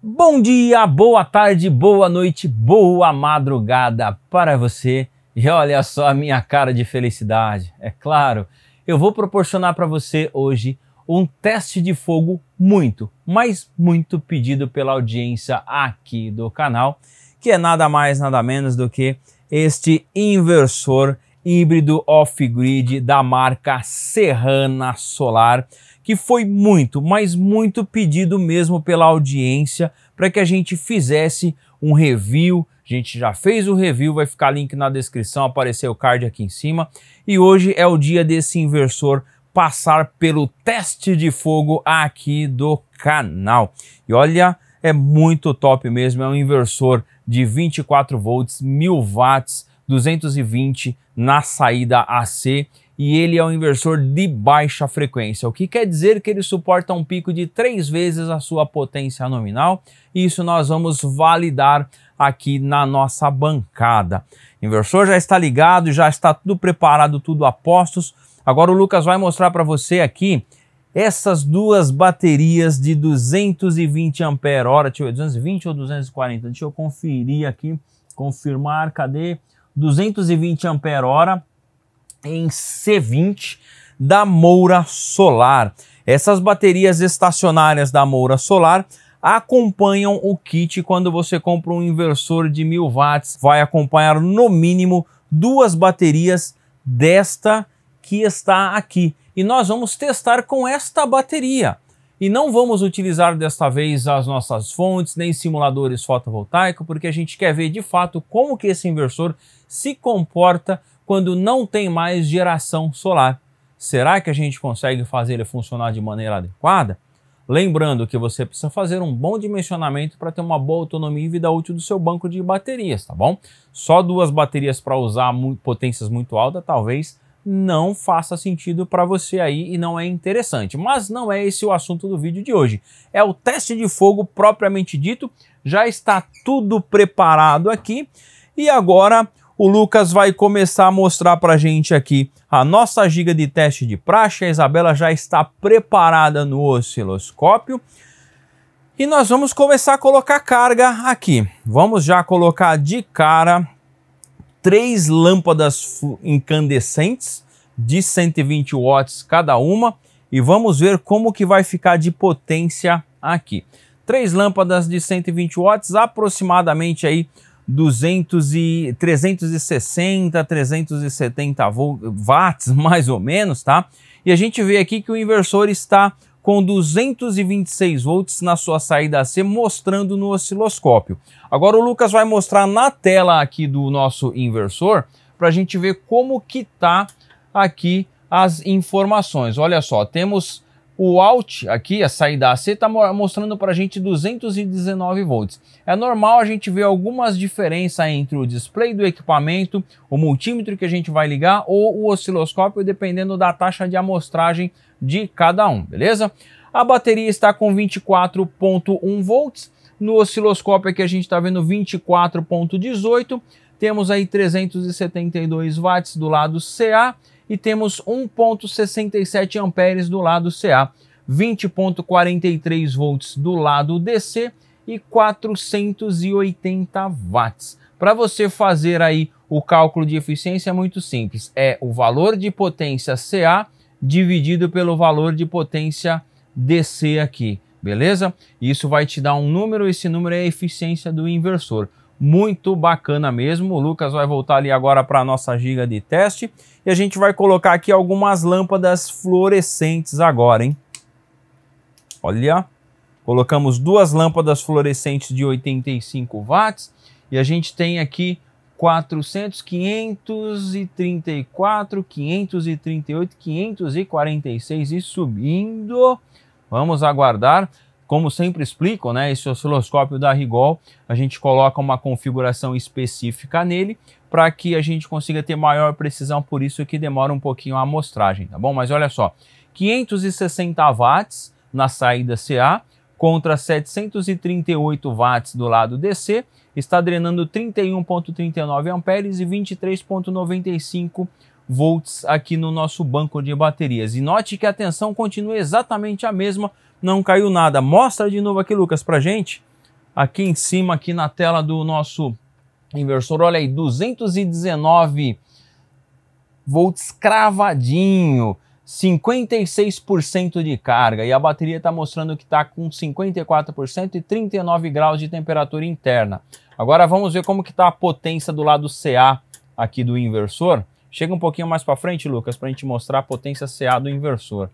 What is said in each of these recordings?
Bom dia, boa tarde, boa noite, boa madrugada para você. E olha só a minha cara de felicidade. É claro, eu vou proporcionar para você hoje um teste de fogo muito, mas muito pedido pela audiência aqui do canal, que é nada mais, nada menos do que este inversor híbrido off-grid da marca Serrana Solar que foi muito, mas muito pedido mesmo pela audiência para que a gente fizesse um review. A gente já fez o review, vai ficar link na descrição, aparecer o card aqui em cima. E hoje é o dia desse inversor passar pelo teste de fogo aqui do canal. E olha, é muito top mesmo, é um inversor de 24 volts, 1000 watts, 220 na saída AC e ele é um inversor de baixa frequência, o que quer dizer que ele suporta um pico de três vezes a sua potência nominal. Isso nós vamos validar aqui na nossa bancada. O inversor já está ligado, já está tudo preparado, tudo a postos. Agora o Lucas vai mostrar para você aqui essas duas baterias de 220 Ah, hora, deixa eu ver, 220 ou 240, deixa eu conferir aqui, confirmar, cadê? 220 Ah hora em C20 da Moura Solar. Essas baterias estacionárias da Moura Solar acompanham o kit quando você compra um inversor de 1000 watts. Vai acompanhar no mínimo duas baterias desta que está aqui. E nós vamos testar com esta bateria. E não vamos utilizar desta vez as nossas fontes nem simuladores fotovoltaicos, porque a gente quer ver de fato como que esse inversor se comporta quando não tem mais geração solar. Será que a gente consegue fazer ele funcionar de maneira adequada? Lembrando que você precisa fazer um bom dimensionamento para ter uma boa autonomia e vida útil do seu banco de baterias, tá bom? Só duas baterias para usar potências muito altas talvez não faça sentido para você aí e não é interessante. Mas não é esse o assunto do vídeo de hoje. É o teste de fogo propriamente dito. Já está tudo preparado aqui e agora o Lucas vai começar a mostrar para a gente aqui a nossa giga de teste de praxe. A Isabela já está preparada no osciloscópio. E nós vamos começar a colocar carga aqui. Vamos já colocar de cara três lâmpadas incandescentes de 120 watts cada uma e vamos ver como que vai ficar de potência aqui. Três lâmpadas de 120 watts, aproximadamente aí 200 e 360, 370 watts, mais ou menos, tá? E a gente vê aqui que o inversor está com 226 volts na sua saída AC, mostrando no osciloscópio. Agora o Lucas vai mostrar na tela aqui do nosso inversor, para a gente ver como que tá aqui as informações. Olha só, temos o out aqui, a saída AC, está mostrando para a gente 219 volts. É normal a gente ver algumas diferenças entre o display do equipamento, o multímetro que a gente vai ligar ou o osciloscópio, dependendo da taxa de amostragem de cada um, beleza? A bateria está com 24.1 volts. No osciloscópio aqui a gente está vendo 24.18. Temos aí 372 watts do lado CA e temos 1.67 amperes do lado CA, 20.43 volts do lado DC e 480 watts. Para você fazer aí o cálculo de eficiência é muito simples, é o valor de potência CA dividido pelo valor de potência DC aqui, beleza? Isso vai te dar um número, esse número é a eficiência do inversor muito bacana mesmo. O Lucas vai voltar ali agora para a nossa giga de teste e a gente vai colocar aqui algumas lâmpadas fluorescentes agora, hein? Olha, colocamos duas lâmpadas fluorescentes de 85 watts e a gente tem aqui 400, 534, 538, 546 e subindo. Vamos aguardar. Como sempre explico, né, esse osciloscópio da Rigol, a gente coloca uma configuração específica nele para que a gente consiga ter maior precisão, por isso que demora um pouquinho a amostragem, tá bom? Mas olha só, 560 watts na saída CA contra 738 watts do lado DC, está drenando 31.39 amperes e 23.95 volts aqui no nosso banco de baterias. E note que a tensão continua exatamente a mesma não caiu nada. Mostra de novo aqui, Lucas, para gente. Aqui em cima, aqui na tela do nosso inversor, olha aí, 219 volts cravadinho, 56% de carga e a bateria está mostrando que está com 54% e 39 graus de temperatura interna. Agora vamos ver como que está a potência do lado CA aqui do inversor. Chega um pouquinho mais para frente, Lucas, para a gente mostrar a potência CA do inversor.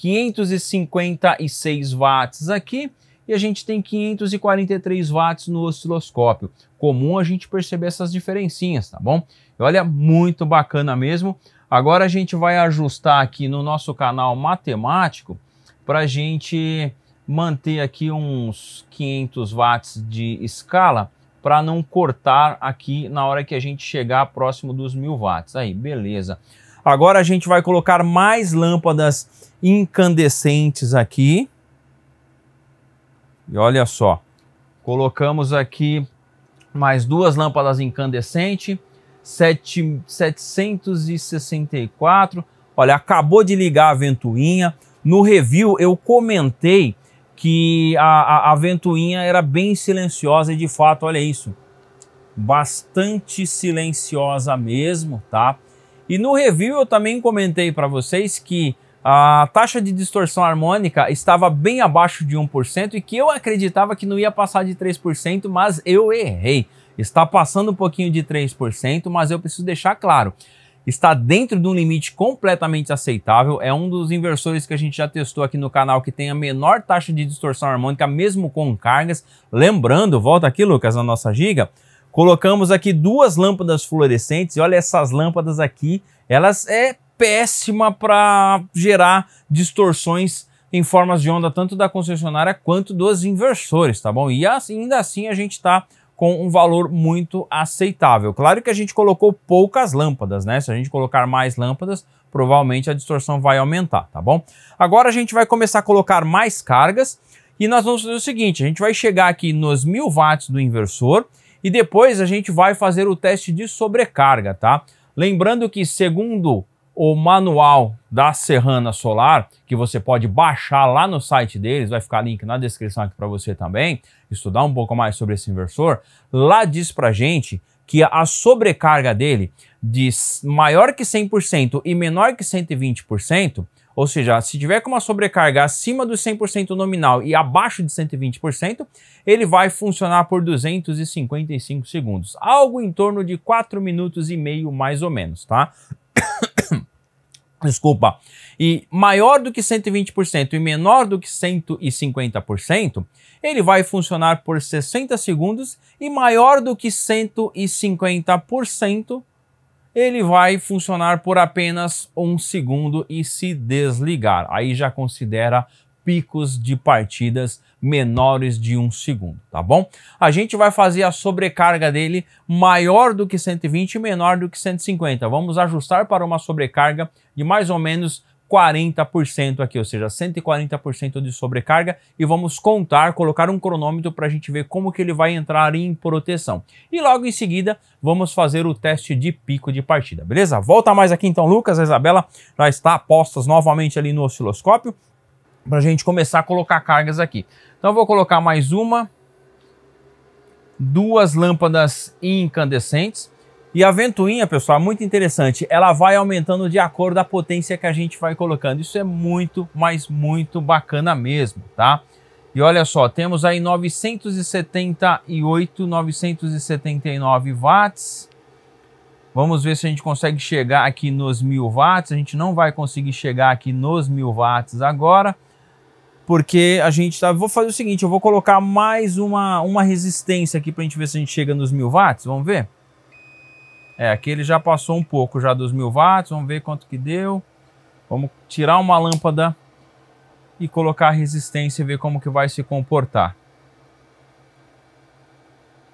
556 watts aqui e a gente tem 543 watts no osciloscópio. Comum a gente perceber essas diferencinhas, tá bom? E olha, muito bacana mesmo. Agora a gente vai ajustar aqui no nosso canal matemático para a gente manter aqui uns 500 watts de escala para não cortar aqui na hora que a gente chegar próximo dos 1000 watts. Aí, beleza. Agora a gente vai colocar mais lâmpadas incandescentes aqui. E olha só, colocamos aqui mais duas lâmpadas incandescentes, 764. Olha, acabou de ligar a ventoinha. No review eu comentei que a, a, a ventoinha era bem silenciosa e de fato, olha isso, bastante silenciosa mesmo, tá? E no review eu também comentei para vocês que a taxa de distorção harmônica estava bem abaixo de 1% e que eu acreditava que não ia passar de 3%, mas eu errei. Está passando um pouquinho de 3%, mas eu preciso deixar claro. Está dentro de um limite completamente aceitável. É um dos inversores que a gente já testou aqui no canal que tem a menor taxa de distorção harmônica, mesmo com cargas. Lembrando, volta aqui, Lucas, na nossa giga. Colocamos aqui duas lâmpadas fluorescentes e olha essas lâmpadas aqui, elas é péssima para gerar distorções em formas de onda tanto da concessionária quanto dos inversores, tá bom? E assim, ainda assim a gente está com um valor muito aceitável. Claro que a gente colocou poucas lâmpadas, né? Se a gente colocar mais lâmpadas, provavelmente a distorção vai aumentar, tá bom? Agora a gente vai começar a colocar mais cargas e nós vamos fazer o seguinte, a gente vai chegar aqui nos 1000 watts do inversor e depois a gente vai fazer o teste de sobrecarga, tá? Lembrando que segundo o manual da Serrana Solar, que você pode baixar lá no site deles, vai ficar link na descrição aqui para você também, estudar um pouco mais sobre esse inversor, lá diz para gente que a sobrecarga dele de maior que 100% e menor que 120%, ou seja, se tiver com uma sobrecarga acima dos 100% nominal e abaixo de 120%, ele vai funcionar por 255 segundos, algo em torno de 4 minutos e meio mais ou menos, tá? desculpa, e maior do que 120% e menor do que 150%, ele vai funcionar por 60 segundos e maior do que 150%, ele vai funcionar por apenas um segundo e se desligar. Aí já considera picos de partidas menores de um segundo, tá bom? A gente vai fazer a sobrecarga dele maior do que 120 e menor do que 150. Vamos ajustar para uma sobrecarga de mais ou menos 40% aqui, ou seja, 140% de sobrecarga e vamos contar, colocar um cronômetro para a gente ver como que ele vai entrar em proteção. E logo em seguida vamos fazer o teste de pico de partida, beleza? Volta mais aqui então, Lucas, a Isabela já está postas novamente ali no osciloscópio para a gente começar a colocar cargas aqui. Então vou colocar mais uma, duas lâmpadas incandescentes. E a ventoinha, pessoal, é muito interessante, ela vai aumentando de acordo com a potência que a gente vai colocando. Isso é muito, mas muito bacana mesmo, tá? E olha só, temos aí 978, 979 watts. Vamos ver se a gente consegue chegar aqui nos 1000 watts. A gente não vai conseguir chegar aqui nos 1000 watts agora porque a gente tá. Vou fazer o seguinte: eu vou colocar mais uma, uma resistência aqui para a gente ver se a gente chega nos mil watts. Vamos ver? É, aqui ele já passou um pouco já dos mil watts. Vamos ver quanto que deu. Vamos tirar uma lâmpada e colocar a resistência e ver como que vai se comportar.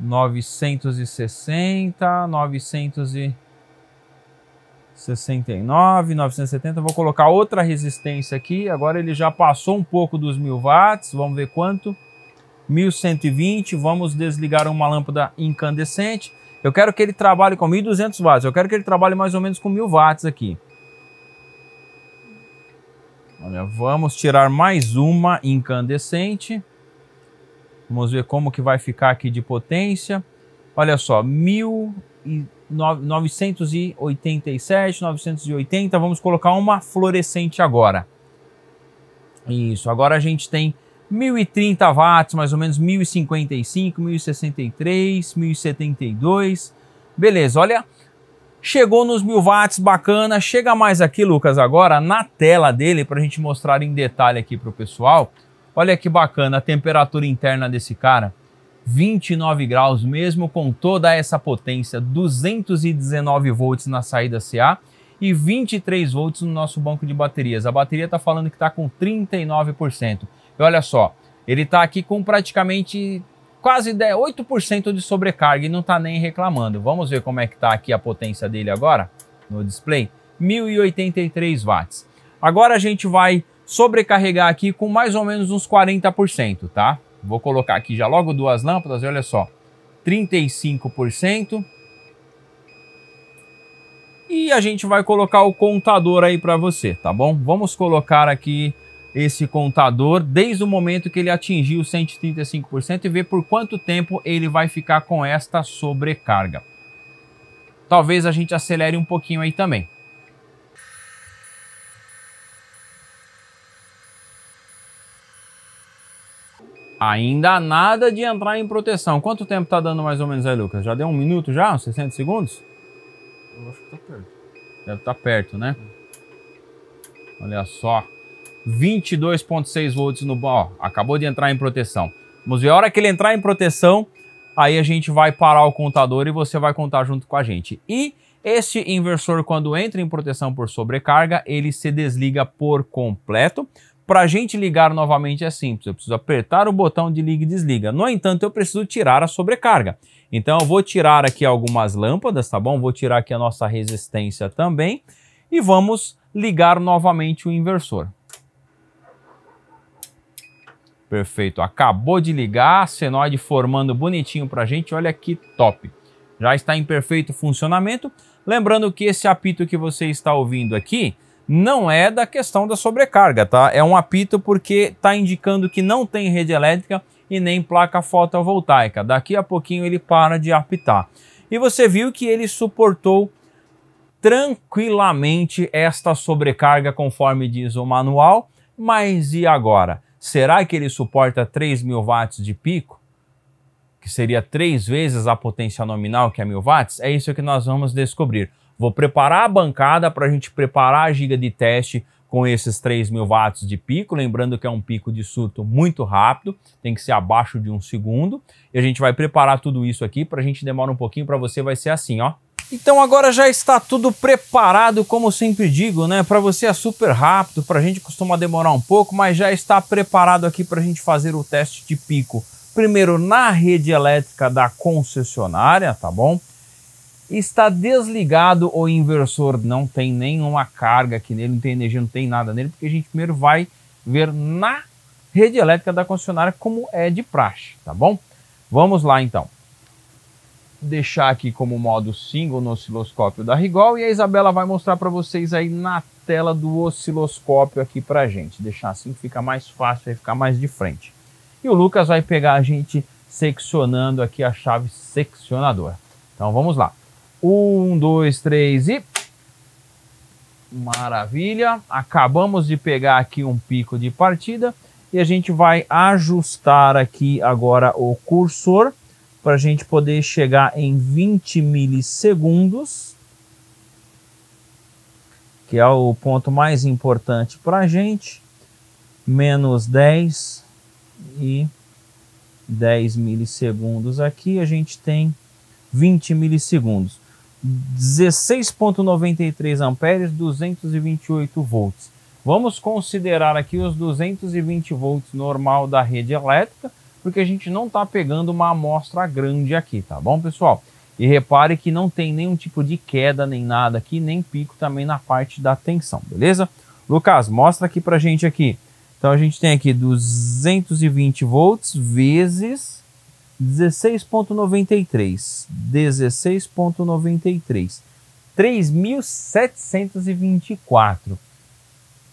960, 900 69, 970. Vou colocar outra resistência aqui. Agora ele já passou um pouco dos 1000 watts. Vamos ver quanto. 1120. Vamos desligar uma lâmpada incandescente. Eu quero que ele trabalhe com 1200 watts. Eu quero que ele trabalhe mais ou menos com 1000 watts aqui. Olha, vamos tirar mais uma incandescente. Vamos ver como que vai ficar aqui de potência. Olha só, 1000 987, 980. Vamos colocar uma fluorescente agora. Isso, agora a gente tem 1030 watts, mais ou menos 1055, 1063, 1072. Beleza, olha, chegou nos 1000 watts, bacana. Chega mais aqui, Lucas, agora na tela dele para a gente mostrar em detalhe aqui para o pessoal. Olha que bacana a temperatura interna desse cara. 29 graus, mesmo com toda essa potência, 219 volts na saída CA e 23 volts no nosso banco de baterias. A bateria está falando que está com 39%. E olha só, ele está aqui com praticamente quase 8% de sobrecarga e não está nem reclamando. Vamos ver como é que está aqui a potência dele agora no display, 1083 watts. Agora a gente vai sobrecarregar aqui com mais ou menos uns 40%, tá? Vou colocar aqui já logo duas lâmpadas e olha só, 35%. E a gente vai colocar o contador aí para você, tá bom? Vamos colocar aqui esse contador desde o momento que ele atingiu 135% e ver por quanto tempo ele vai ficar com esta sobrecarga. Talvez a gente acelere um pouquinho aí também. Ainda nada de entrar em proteção. Quanto tempo está dando mais ou menos aí, Lucas? Já deu um minuto já? Uns 60 segundos? Eu acho que tá perto. Deve estar tá perto, né? Olha só. 22.6 volts no... Ó, acabou de entrar em proteção. Vamos ver, a hora que ele entrar em proteção, aí a gente vai parar o contador e você vai contar junto com a gente. E este inversor, quando entra em proteção por sobrecarga, ele se desliga por completo. Para a gente ligar novamente é simples, eu preciso apertar o botão de liga e desliga. No entanto, eu preciso tirar a sobrecarga. Então eu vou tirar aqui algumas lâmpadas, tá bom? Vou tirar aqui a nossa resistência também e vamos ligar novamente o inversor. Perfeito, acabou de ligar, senoide formando bonitinho para a gente, olha que top. Já está em perfeito funcionamento. Lembrando que esse apito que você está ouvindo aqui não é da questão da sobrecarga, tá? É um apito porque está indicando que não tem rede elétrica e nem placa fotovoltaica. Daqui a pouquinho ele para de apitar. E você viu que ele suportou tranquilamente esta sobrecarga conforme diz o manual, mas e agora? Será que ele suporta 3 mil watts de pico? Que seria três vezes a potência nominal que é mil watts? É isso que nós vamos descobrir. Vou preparar a bancada para a gente preparar a giga de teste com esses 3 mil watts de pico, lembrando que é um pico de surto muito rápido, tem que ser abaixo de um segundo, e a gente vai preparar tudo isso aqui, para a gente demora um pouquinho, para você vai ser assim, ó. Então agora já está tudo preparado, como sempre digo, né? Para você é super rápido, para a gente costuma demorar um pouco, mas já está preparado aqui para a gente fazer o teste de pico. Primeiro na rede elétrica da concessionária, tá bom? Está desligado o inversor, não tem nenhuma carga aqui nele, não tem energia, não tem nada nele, porque a gente primeiro vai ver na rede elétrica da concessionária como é de praxe, tá bom? Vamos lá então. Deixar aqui como modo single no osciloscópio da Rigol e a Isabela vai mostrar para vocês aí na tela do osciloscópio aqui para gente. Deixar assim fica mais fácil, vai ficar mais de frente. E o Lucas vai pegar a gente seccionando aqui a chave seccionadora. Então vamos lá. Um, dois, três e. Maravilha. Acabamos de pegar aqui um pico de partida e a gente vai ajustar aqui agora o cursor para a gente poder chegar em 20 milissegundos, que é o ponto mais importante para a gente, menos 10 e 10 milissegundos aqui, a gente tem 20 milissegundos. 16,93 amperes, 228 volts. Vamos considerar aqui os 220 volts normal da rede elétrica, porque a gente não está pegando uma amostra grande aqui, tá bom, pessoal? E repare que não tem nenhum tipo de queda nem nada aqui, nem pico também na parte da tensão, beleza? Lucas, mostra aqui para a gente aqui. Então a gente tem aqui 220 volts vezes 16.93, 16.93, 3.724.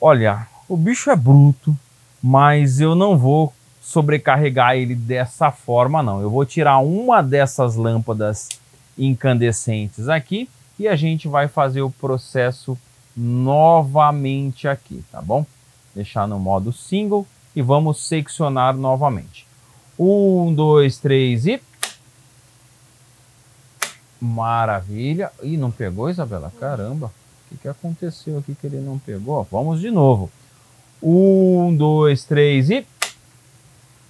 Olha, o bicho é bruto, mas eu não vou sobrecarregar ele dessa forma não. Eu vou tirar uma dessas lâmpadas incandescentes aqui e a gente vai fazer o processo novamente aqui, tá bom? Deixar no modo single e vamos seccionar novamente. Um, dois, três e. Maravilha. Ih, não pegou, Isabela? Caramba. O que, que aconteceu aqui que ele não pegou? Vamos de novo. Um, dois, três e.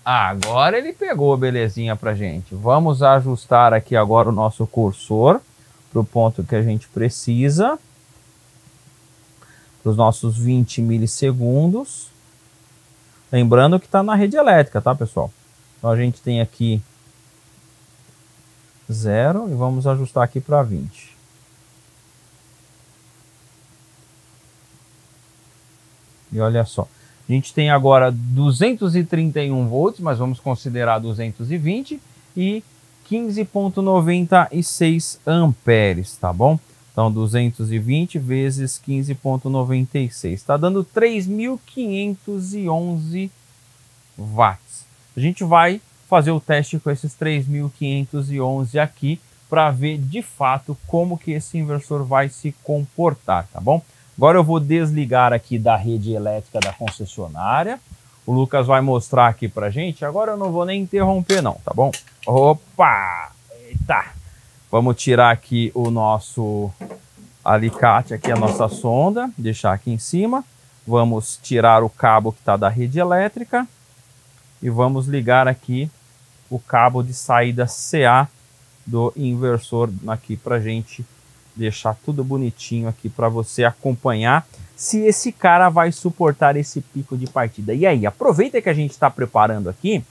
Agora ele pegou belezinha pra gente. Vamos ajustar aqui agora o nosso cursor para o ponto que a gente precisa. Para os nossos 20 milissegundos. Lembrando que está na rede elétrica, tá, pessoal? Então a gente tem aqui 0 e vamos ajustar aqui para 20. E olha só, a gente tem agora 231 volts, mas vamos considerar 220 e 15.96 amperes, tá bom? Então 220 vezes 15.96, está dando 3.511 watts. A gente vai fazer o teste com esses 3.511 aqui para ver de fato como que esse inversor vai se comportar, tá bom? Agora eu vou desligar aqui da rede elétrica da concessionária. O Lucas vai mostrar aqui para gente. Agora eu não vou nem interromper não, tá bom? Opa! Eita! Vamos tirar aqui o nosso alicate, aqui a nossa sonda, deixar aqui em cima. Vamos tirar o cabo que está da rede elétrica e vamos ligar aqui o cabo de saída CA do inversor aqui para gente deixar tudo bonitinho aqui para você acompanhar se esse cara vai suportar esse pico de partida. E aí, aproveita que a gente está preparando aqui,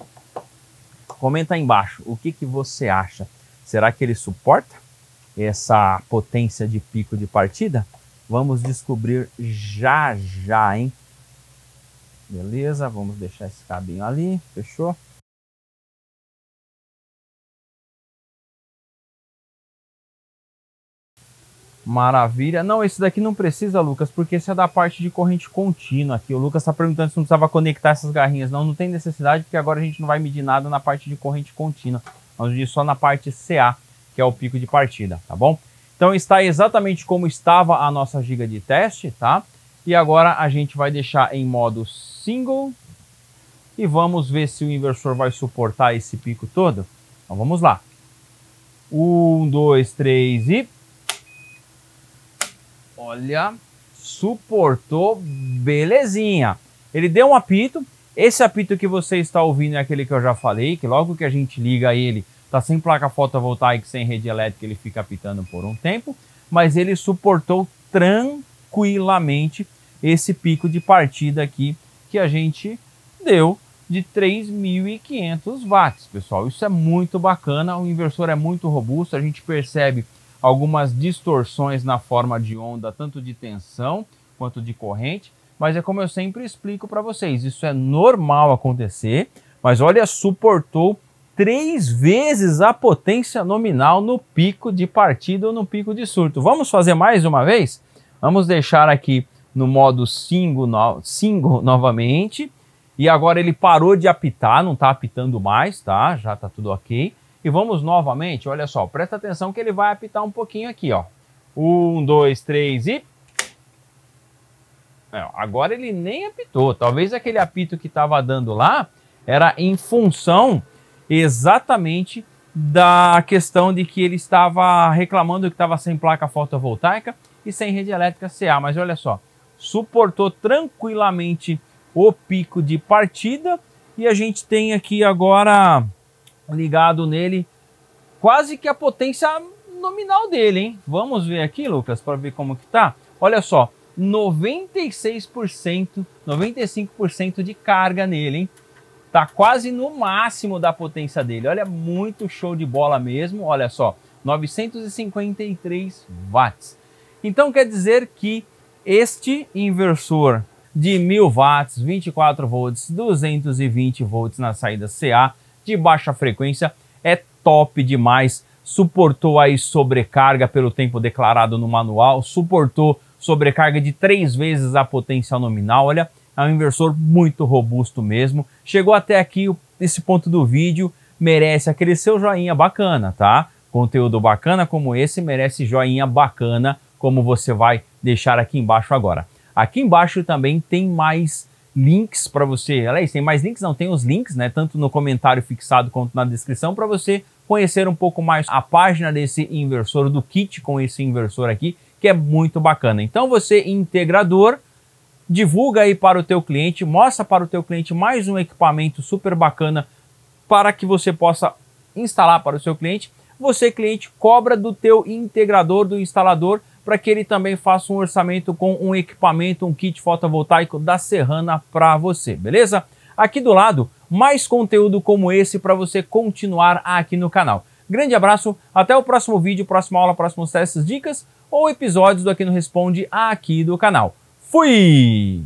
comenta aí embaixo o que, que você acha. Será que ele suporta essa potência de pico de partida? Vamos descobrir já já, hein? Beleza, vamos deixar esse cabinho ali, fechou? Maravilha. Não, esse daqui não precisa, Lucas, porque esse é da parte de corrente contínua aqui. O Lucas está perguntando se não precisava conectar essas garrinhas. Não, não tem necessidade, porque agora a gente não vai medir nada na parte de corrente contínua. Vamos medir só na parte CA, que é o pico de partida, tá bom? Então está exatamente como estava a nossa giga de teste, tá? E agora a gente vai deixar em modo single e vamos ver se o inversor vai suportar esse pico todo. Então vamos lá. Um, dois, três e... Olha, suportou belezinha. Ele deu um apito. Esse apito que você está ouvindo é aquele que eu já falei, que logo que a gente liga ele, tá sem placa fotovoltaica, sem rede elétrica, ele fica apitando por um tempo, mas ele suportou tranquilamente esse pico de partida aqui que a gente deu de 3.500 watts, pessoal. Isso é muito bacana, o inversor é muito robusto, a gente percebe algumas distorções na forma de onda, tanto de tensão quanto de corrente, mas é como eu sempre explico para vocês, isso é normal acontecer, mas olha, suportou três vezes a potência nominal no pico de partida ou no pico de surto. Vamos fazer mais uma vez? Vamos deixar aqui no modo single, no, single novamente. E agora ele parou de apitar, não está apitando mais, tá? Já está tudo ok. E vamos novamente, olha só, presta atenção que ele vai apitar um pouquinho aqui, ó. Um, dois, três e... É, agora ele nem apitou. Talvez aquele apito que estava dando lá era em função exatamente da questão de que ele estava reclamando que estava sem placa fotovoltaica e sem rede elétrica CA. Mas olha só, suportou tranquilamente o pico de partida e a gente tem aqui agora ligado nele quase que a potência nominal dele, hein? Vamos ver aqui, Lucas, para ver como que tá. Olha só, 96%, 95% de carga nele, hein? Tá quase no máximo da potência dele. Olha, muito show de bola mesmo. Olha só, 953 watts. Então quer dizer que este inversor de 1000 watts, 24 volts, 220 volts na saída CA de baixa frequência é top demais. Suportou aí sobrecarga pelo tempo declarado no manual, suportou sobrecarga de três vezes a potência nominal. Olha, é um inversor muito robusto mesmo. Chegou até aqui esse ponto do vídeo, merece aquele seu joinha bacana, tá? Conteúdo bacana como esse merece joinha bacana, como você vai deixar aqui embaixo agora. Aqui embaixo também tem mais links para você. Aliás, tem mais links, não tem os links, né? Tanto no comentário fixado quanto na descrição para você conhecer um pouco mais a página desse inversor, do kit com esse inversor aqui, que é muito bacana. Então você integrador, divulga aí para o teu cliente, mostra para o teu cliente mais um equipamento super bacana para que você possa instalar para o seu cliente. Você cliente cobra do teu integrador, do instalador, para que ele também faça um orçamento com um equipamento, um kit fotovoltaico da Serrana para você, beleza? Aqui do lado, mais conteúdo como esse para você continuar aqui no canal. Grande abraço, até o próximo vídeo, próxima aula, próximos testes, dicas ou episódios do Aqui no Responde aqui do canal. Fui!